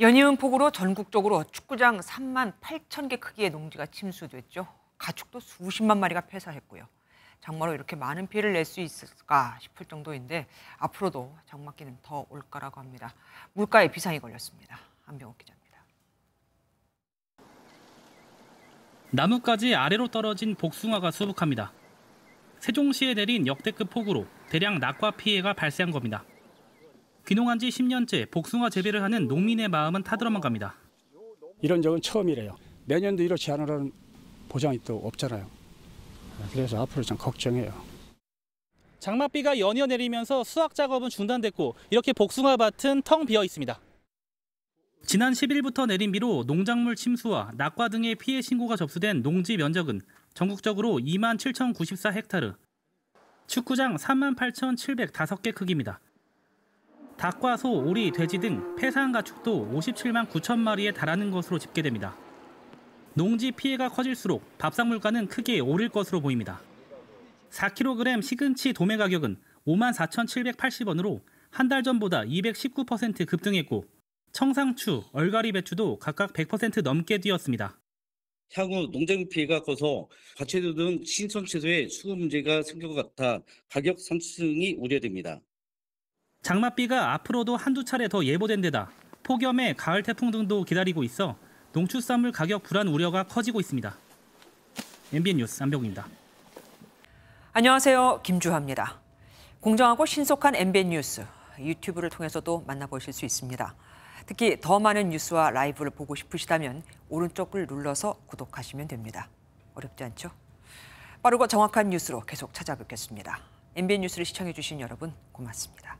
연이은 폭우로 전국적으로 축구장 3만 8천 개 크기의 농지가 침수됐죠. 가축도 수십만 마리가 폐사했고요. 장마로 이렇게 많은 피해를 낼 수 있을까 싶을 정도인데 앞으로도 장마기는 더올 거라고 합니다. 물가에 비상이 걸렸습니다. 안병욱 기자입니다. 나뭇가지 아래로 떨어진 복숭아가 수북합니다. 세종시에 내린 역대급 폭우로 대량 낙과 피해가 발생한 겁니다. 귀농한 지 10년째 복숭아 재배를 하는 농민의 마음은 타들어만 갑니다. 이런 적은 처음이래요. 내년도 이렇지 않으라는 보장이 또 없잖아요. 그래서 앞으로 좀 걱정해요. 장맛비가 연이어 내리면서 수확 작업은 중단됐고 이렇게 복숭아 밭은 텅 비어 있습니다. 지난 10일부터 내린 비로 농작물 침수와 낙과 등의 피해 신고가 접수된 농지 면적은 전국적으로 2만 7,094헥타르, 축구장 3만 8,705개 크기입니다. 닭과 소, 오리, 돼지 등 폐사한 가축도 57만 9천 마리에 달하는 것으로 집계됩니다. 농지 피해가 커질수록 밥상 물가는 크게 오를 것으로 보입니다. 4kg 시금치 도매 가격은 54,780원으로 만한달 전보다 219% 급등했고 청상추, 얼갈이 배추도 각각 100% 넘게 뛰었습니다. 향후 농작물 피해가 커서 과채도 등 신선 채소의 수급 문제가 생길 것 같아 가격 상승이 우려됩니다. 장맛비가 앞으로도 한두 차례 더 예보된 데다 폭염에 가을 태풍 등도 기다리고 있어 농축산물 가격 불안 우려가 커지고 있습니다. MBN 뉴스 안병우입니다. 안녕하세요. 김주하입니다. 공정하고 신속한 MBN 뉴스 유튜브를 통해서도 만나보실 수 있습니다. 특히 더 많은 뉴스와 라이브를 보고 싶으시다면 오른쪽을 눌러서 구독하시면 됩니다. 어렵지 않죠? 빠르고 정확한 뉴스로 계속 찾아뵙겠습니다. MBN 뉴스를 시청해주신 여러분 고맙습니다.